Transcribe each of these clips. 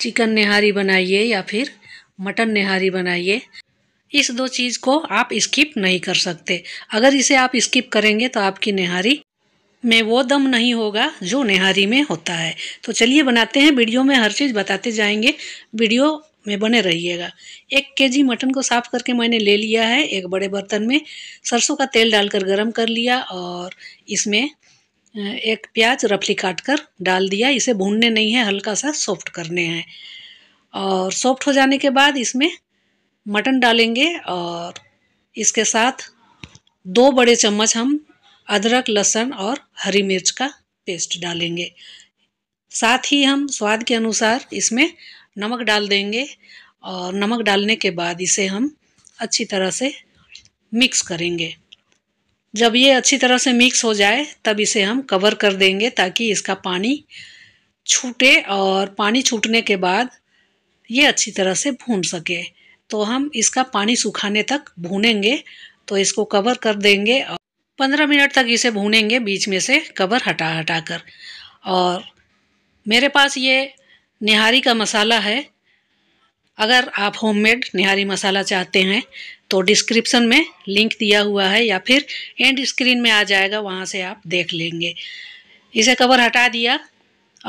chicken निहारी बनाइए या फिर मटन निहारी बनाइए इस दो चीज़ को आप स्किप नहीं कर सकते अगर इसे आप स्किप करेंगे तो आपकी निहारी में वो दम नहीं होगा जो निहारी में होता है तो चलिए बनाते हैं वीडियो में हर चीज़ बताते जाएंगे वीडियो में बने रहिएगा एक केजी मटन को साफ़ करके मैंने ले लिया है एक बड़े बर्तन में सरसों का तेल डालकर गरम कर लिया और इसमें एक प्याज रफली काट कर डाल दिया इसे भूनने नहीं है हल्का सा सॉफ्ट करने हैं और सॉफ्ट हो जाने के बाद इसमें मटन डालेंगे और इसके साथ दो बड़े चम्मच हम अदरक लहसुन और हरी मिर्च का पेस्ट डालेंगे साथ ही हम स्वाद के अनुसार इसमें नमक डाल देंगे और नमक डालने के बाद इसे हम अच्छी तरह से मिक्स करेंगे जब ये अच्छी तरह से मिक्स हो जाए तब इसे हम कवर कर देंगे ताकि इसका पानी छूटे और पानी छूटने के बाद ये अच्छी तरह से भून सके तो हम इसका पानी सुखाने तक भूनेंगे तो इसको कवर कर देंगे और पंद्रह मिनट तक इसे भूनेंगे बीच में से कवर हटा हटा कर और मेरे पास ये निहारी का मसाला है अगर आप होममेड निहारी मसाला चाहते हैं तो डिस्क्रिप्शन में लिंक दिया हुआ है या फिर एंड स्क्रीन में आ जाएगा वहाँ से आप देख लेंगे इसे कवर हटा दिया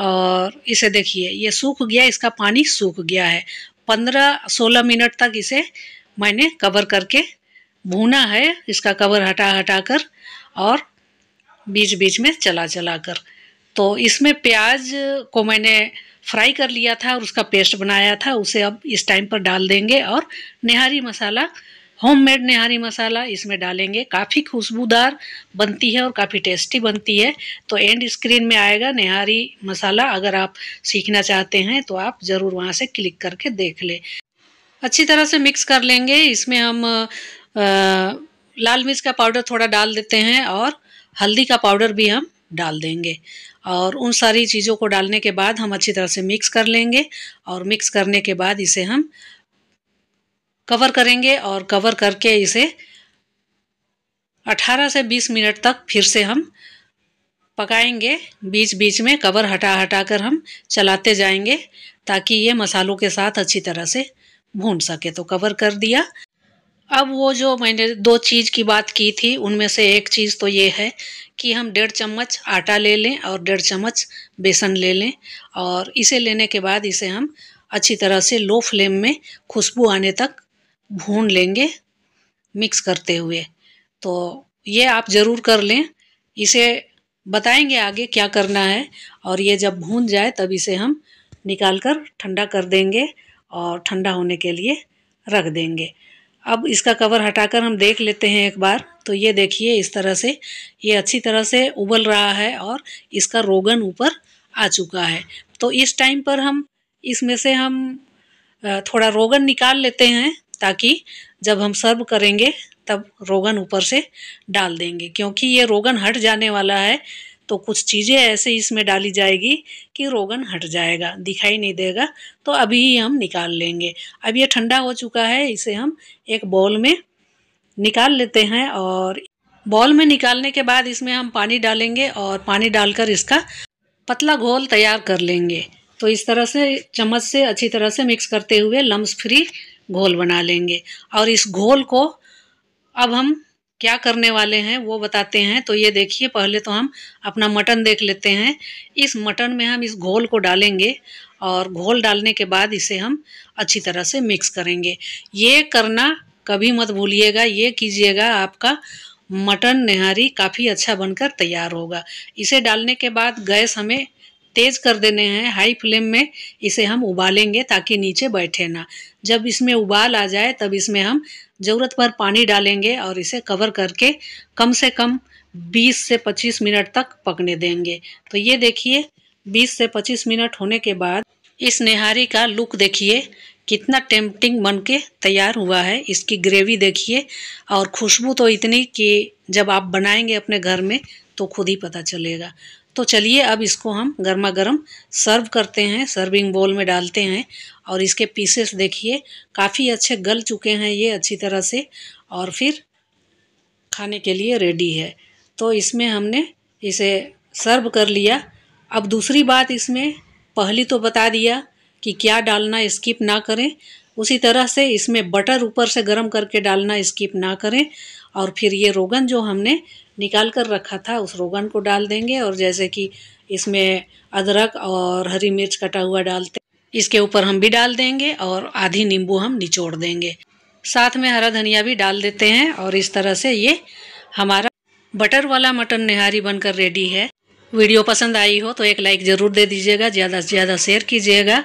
और इसे देखिए ये सूख गया इसका पानी सूख गया है पंद्रह सोलह मिनट तक इसे मैंने कवर करके भूना है इसका कवर हटा हटा कर और बीच बीच में चला चला कर तो इसमें प्याज को मैंने फ्राई कर लिया था और उसका पेस्ट बनाया था उसे अब इस टाइम पर डाल देंगे और निहारी मसाला होममेड निहारी मसाला इसमें डालेंगे काफ़ी खुशबूदार बनती है और काफ़ी टेस्टी बनती है तो एंड स्क्रीन में आएगा निहारी मसाला अगर आप सीखना चाहते हैं तो आप ज़रूर वहाँ से क्लिक करके देख लें अच्छी तरह से मिक्स कर लेंगे इसमें हम आ, लाल मिर्च का पाउडर थोड़ा डाल देते हैं और हल्दी का पाउडर भी हम डाल देंगे और उन सारी चीज़ों को डालने के बाद हम अच्छी तरह से मिक्स कर लेंगे और मिक्स करने के बाद इसे हम कवर करेंगे और कवर करके इसे 18 से 20 मिनट तक फिर से हम पकाएंगे बीच बीच में कवर हटा हटा कर हम चलाते जाएंगे ताकि ये मसालों के साथ अच्छी तरह से भून सके तो कवर कर दिया अब वो जो मैंने दो चीज़ की बात की थी उनमें से एक चीज़ तो ये है कि हम डेढ़ चम्मच आटा ले लें और डेढ़ चम्मच बेसन ले लें और इसे लेने के बाद इसे हम अच्छी तरह से लो फ्लेम में खुशबू आने तक भून लेंगे मिक्स करते हुए तो ये आप ज़रूर कर लें इसे बताएंगे आगे क्या करना है और ये जब भून जाए तब इसे हम निकाल कर ठंडा कर देंगे और ठंडा होने के लिए रख देंगे अब इसका कवर हटाकर हम देख लेते हैं एक बार तो ये देखिए इस तरह से ये अच्छी तरह से उबल रहा है और इसका रोगन ऊपर आ चुका है तो इस टाइम पर हम इसमें से हम थोड़ा रोगन निकाल लेते हैं ताकि जब हम सर्व करेंगे तब रोगन ऊपर से डाल देंगे क्योंकि ये रोगन हट जाने वाला है तो कुछ चीज़ें ऐसे इसमें डाली जाएगी कि रोगन हट जाएगा दिखाई नहीं देगा तो अभी ही हम निकाल लेंगे अब ये ठंडा हो चुका है इसे हम एक बॉल में निकाल लेते हैं और बॉल में निकालने के बाद इसमें हम पानी डालेंगे और पानी डालकर इसका पतला घोल तैयार कर लेंगे तो इस तरह से चम्मच से अच्छी तरह से मिक्स करते हुए लम्स फ्री घोल बना लेंगे और इस घोल को अब हम क्या करने वाले हैं वो बताते हैं तो ये देखिए पहले तो हम अपना मटन देख लेते हैं इस मटन में हम इस घोल को डालेंगे और घोल डालने के बाद इसे हम अच्छी तरह से मिक्स करेंगे ये करना कभी मत भूलिएगा ये कीजिएगा आपका मटन निहारी काफ़ी अच्छा बनकर तैयार होगा इसे डालने के बाद गैस हमें तेज़ कर देने हैं हाई फ्लेम में इसे हम उबालेंगे ताकि नीचे बैठे ना जब इसमें उबाल आ जाए तब इसमें हम ज़रूरत पर पानी डालेंगे और इसे कवर करके कम से कम 20 से 25 मिनट तक पकने देंगे तो ये देखिए 20 से 25 मिनट होने के बाद इस निहारी का लुक देखिए कितना टेम्पटिंग बन के तैयार हुआ है इसकी ग्रेवी देखिए और खुशबू तो इतनी कि जब आप बनाएंगे अपने घर में तो खुद ही पता चलेगा तो चलिए अब इसको हम गर्मा गर्म सर्व करते हैं सर्विंग बोल में डालते हैं और इसके पीसेस देखिए काफ़ी अच्छे गल चुके हैं ये अच्छी तरह से और फिर खाने के लिए रेडी है तो इसमें हमने इसे सर्व कर लिया अब दूसरी बात इसमें पहली तो बता दिया कि क्या डालना स्किप ना करें उसी तरह से इसमें बटर ऊपर से गर्म करके डालना स्किप ना करें और फिर ये रोगन जो हमने निकाल कर रखा था उस रोगन को डाल देंगे और जैसे कि इसमें अदरक और हरी मिर्च कटा हुआ डालते इसके ऊपर हम भी डाल देंगे और आधी नींबू हम निचोड़ देंगे साथ में हरा धनिया भी डाल देते हैं और इस तरह से ये हमारा बटर वाला मटन निहारी बनकर रेडी है वीडियो पसंद आई हो तो एक लाइक ज़रूर दे दीजिएगा ज़्यादा से ज़्यादा शेयर कीजिएगा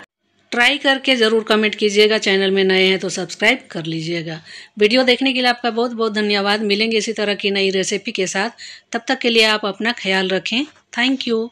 ट्राई करके ज़रूर कमेंट कीजिएगा चैनल में नए हैं तो सब्सक्राइब कर लीजिएगा वीडियो देखने के लिए आपका बहुत बहुत धन्यवाद मिलेंगे इसी तरह की नई रेसिपी के साथ तब तक के लिए आप अपना ख्याल रखें थैंक यू